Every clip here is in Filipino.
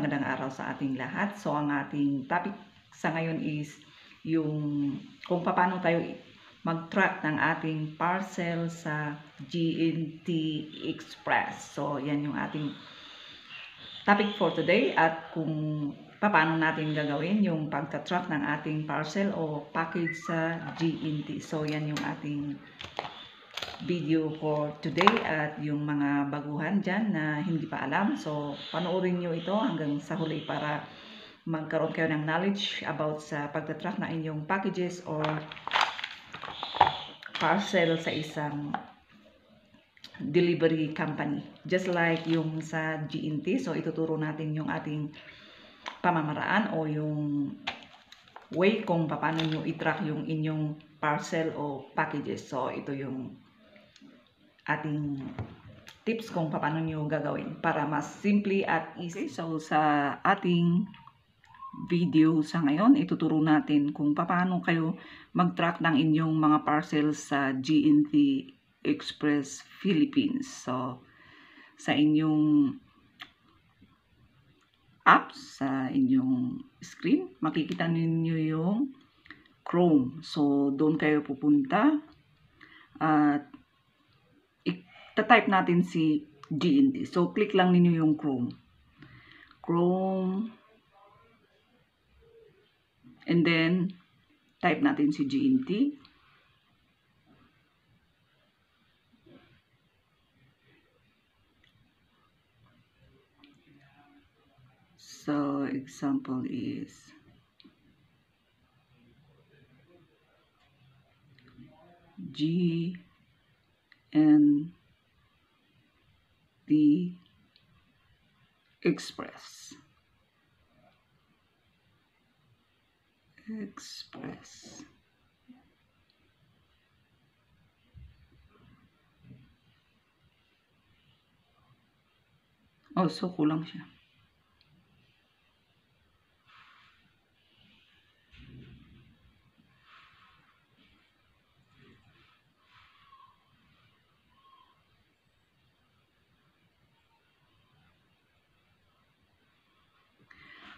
magandang araw sa ating lahat. So ang ating topic sa ngayon is yung kung paano tayo mag-track ng ating parcel sa GNT Express. So yan yung ating topic for today at kung paano natin gagawin yung pagta-track ng ating parcel o package sa GNT. So yan yung ating video for today at yung mga baguhan dyan na hindi pa alam. So, panoorin nyo ito hanggang sa huli para magkaroon kayo ng knowledge about sa pagtatrack na inyong packages or parcel sa isang delivery company. Just like yung sa GNT. So, ituturo natin yung ating pamamaraan o yung way kung paano nyo itrack yung inyong parcel o packages. So, ito yung ating tips kung paano nyo gagawin para mas simple at easy. Okay, so, sa ating video sa ngayon, ituturo natin kung paano kayo mag-track ng inyong mga parcels sa GNT Express Philippines. So, sa inyong app, sa inyong screen, makikita ninyo yung Chrome. So, doon kayo pupunta at type natin si GNT. So, click lang ninyo yung Chrome. Chrome. And then, type natin si GNT. So, example is G and the express. Express. Oh, so kulang siya.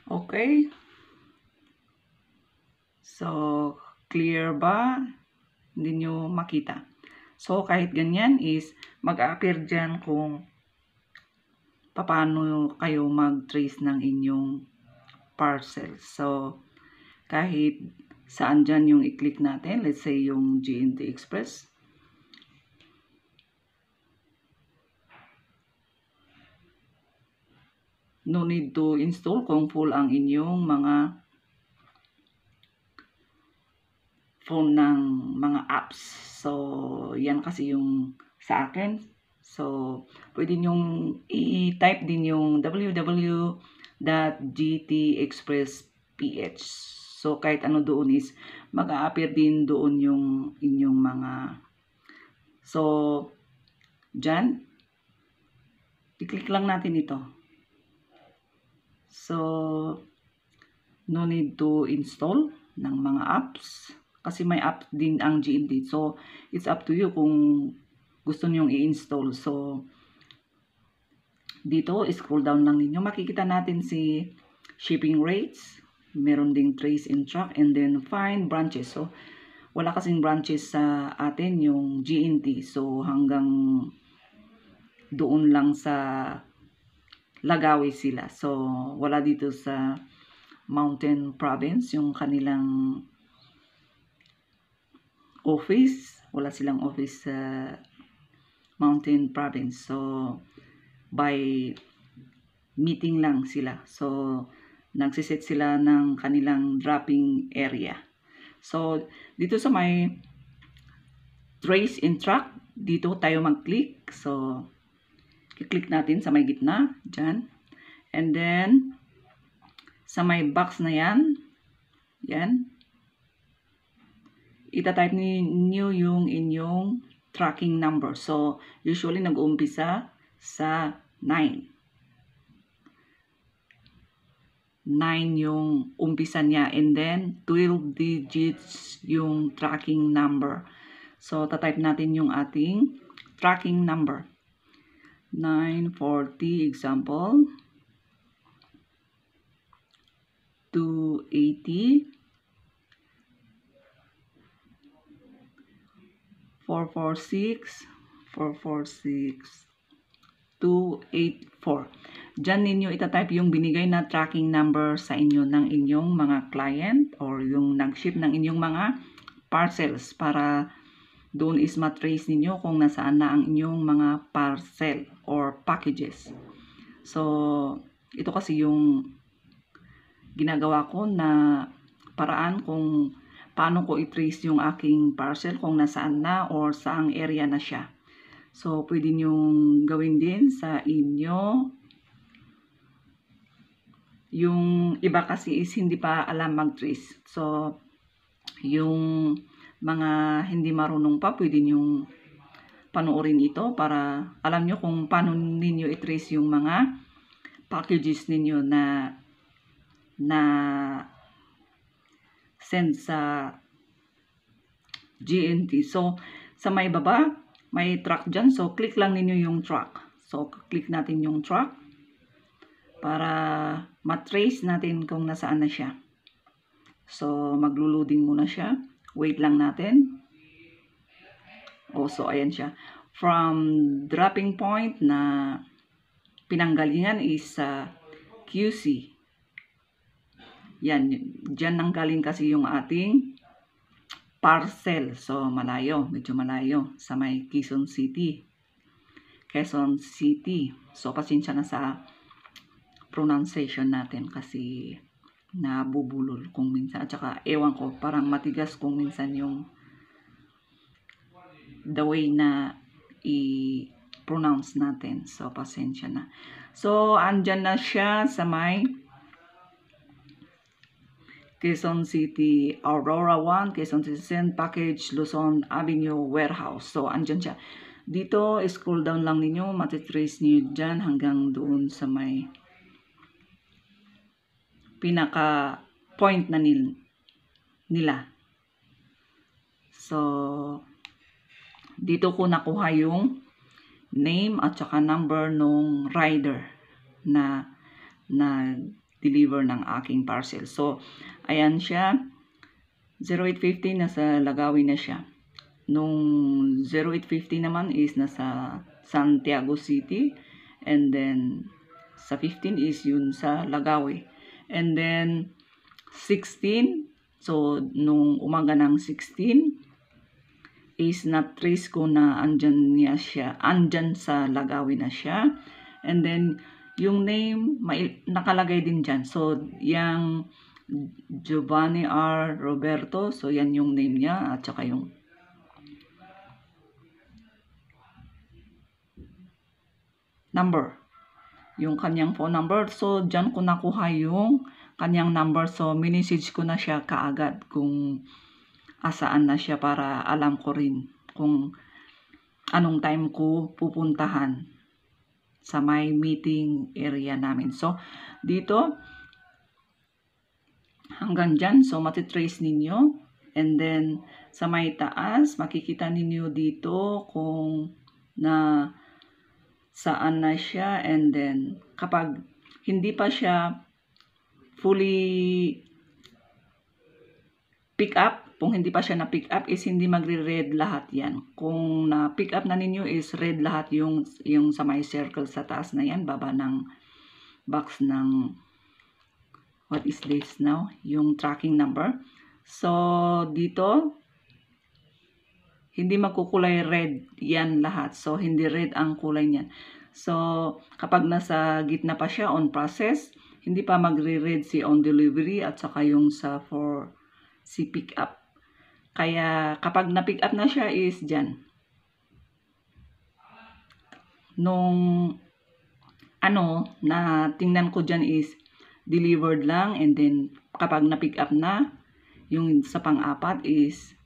Okay? So, clear ba? Hindi nyo makita. So, kahit ganyan is mag-appear dyan kung paano kayo mag-trace ng inyong parcel. So, kahit saan dyan yung i-click natin, let's say yung GNT Express, no need to install kung full ang inyong mga phone ng mga apps. So, yan kasi yung sa akin. So, pwede nyong i-type din yung www.gtexpressph. So, kahit ano doon is, mag-a-appear din doon yung inyong mga... So, dyan, i-click lang natin ito. So, no need to install ng mga apps. Kasi may app din ang GMD. So, it's up to you kung gusto niyong i-install. So, dito, scroll down lang ninyo. Makikita natin si shipping rates. Meron ding trace and track. And then, find branches. So, wala kasing branches sa atin yung GNT. So, hanggang doon lang sa Lagawi sila. So, wala dito sa Mountain Province yung kanilang office. Wala silang office sa Mountain Province. So, by meeting lang sila. So, nagsiset sila ng kanilang dropping area. So, dito sa may trace in truck, dito tayo mag-click. So, i-click natin sa may gitna, dyan. And then, sa may box na yan, yan, itatype niyo yung inyong tracking number. So, usually nag-uumpisa sa 9. 9 yung umpisa niya and then 12 digits yung tracking number. So, tatype natin yung ating tracking number. 940 example 280 446 446 284. Diyan ninyo itatype yung binigay na tracking number sa inyo ng inyong mga client or yung nag-ship ng inyong mga parcels para doon is matrace ninyo kung nasaan na ang inyong mga parcel or packages. So, ito kasi yung ginagawa ko na paraan kung paano ko i-trace yung aking parcel kung nasaan na or saang area na siya. So, pwede nyong gawin din sa inyo. Yung iba kasi is hindi pa alam mag-trace. So, yung mga hindi marunong pa, pwede niyong panoorin ito para alam nyo kung paano ninyo i-trace yung mga packages ninyo na na send sa GNT. So, sa may baba, may truck dyan. So, click lang ninyo yung truck. So, click natin yung truck para matrace natin kung nasaan na siya. So, maglo-loading muna siya. Wait lang natin. O, oh, so ayan siya. From dropping point na pinanggalingan is uh, ah, QC. Yan, dyan nang galing kasi yung ating parcel. So, malayo, medyo malayo sa may Quezon City. Quezon City. So, pasensya na sa pronunciation natin kasi na bubulol kung minsan. At saka, ewan ko, parang matigas kung minsan yung the way na i-pronounce natin. So, pasensya na. So, andyan na siya sa may Quezon City Aurora 1, Quezon City Send Package, Luzon Avenue Warehouse. So, andyan siya. Dito, scroll down lang ninyo, matitrace niyo dyan hanggang doon sa may pinaka point na nil, nila. So, dito ko nakuha yung name at saka number nung rider na na deliver ng aking parcel. So, ayan siya. 08.15 nasa Lagawi na siya. Nung 08.50 naman is nasa Santiago City. And then, sa 15 is yun sa Lagawi. And then, 16. So, nung umaga ng 16, is not trace ko na andyan niya siya, andyan sa lagawi na siya. And then, yung name, may, nakalagay din dyan. So, yung Giovanni R. Roberto, so yan yung name niya, at saka yung number yung kanyang phone number. So, dyan ko nakuha yung kanyang number. So, minisage ko na siya kaagad kung asaan na siya para alam ko rin kung anong time ko pupuntahan sa my meeting area namin. So, dito, hanggang dyan. So, matitrace ninyo. And then, sa may taas, makikita ninyo dito kung na saan na siya and then kapag hindi pa siya fully pick up, kung hindi pa siya na-pick up is hindi magre-red lahat yan. Kung na-pick up na ninyo is red lahat yung, yung sa may circle sa taas na yan, baba ng box ng what is this now? Yung tracking number. So, dito, hindi makukulay red yan lahat. So, hindi red ang kulay niyan. So, kapag nasa gitna pa siya on process, hindi pa magre-red si on delivery at saka yung sa for si pick up. Kaya kapag na-pick up na siya is dyan. Nung ano, na tingnan ko dyan is delivered lang and then kapag na-pick up na, yung sa pang-apat is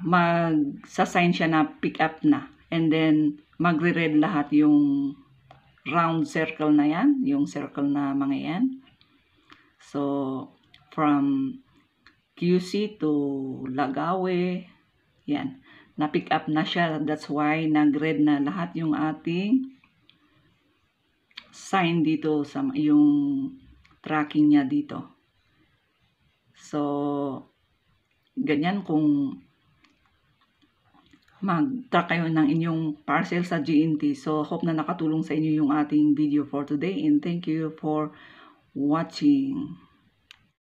magsasign siya na pick up na. And then, magre-red lahat yung round circle na yan, yung circle na mga yan. So, from QC to Lagawe, yan, na-pick up na siya. That's why nag-red na lahat yung ating sign dito, sa yung tracking niya dito. So, ganyan kung mag-track kayo ng inyong parcel sa GNT. So, hope na nakatulong sa inyo yung ating video for today and thank you for watching.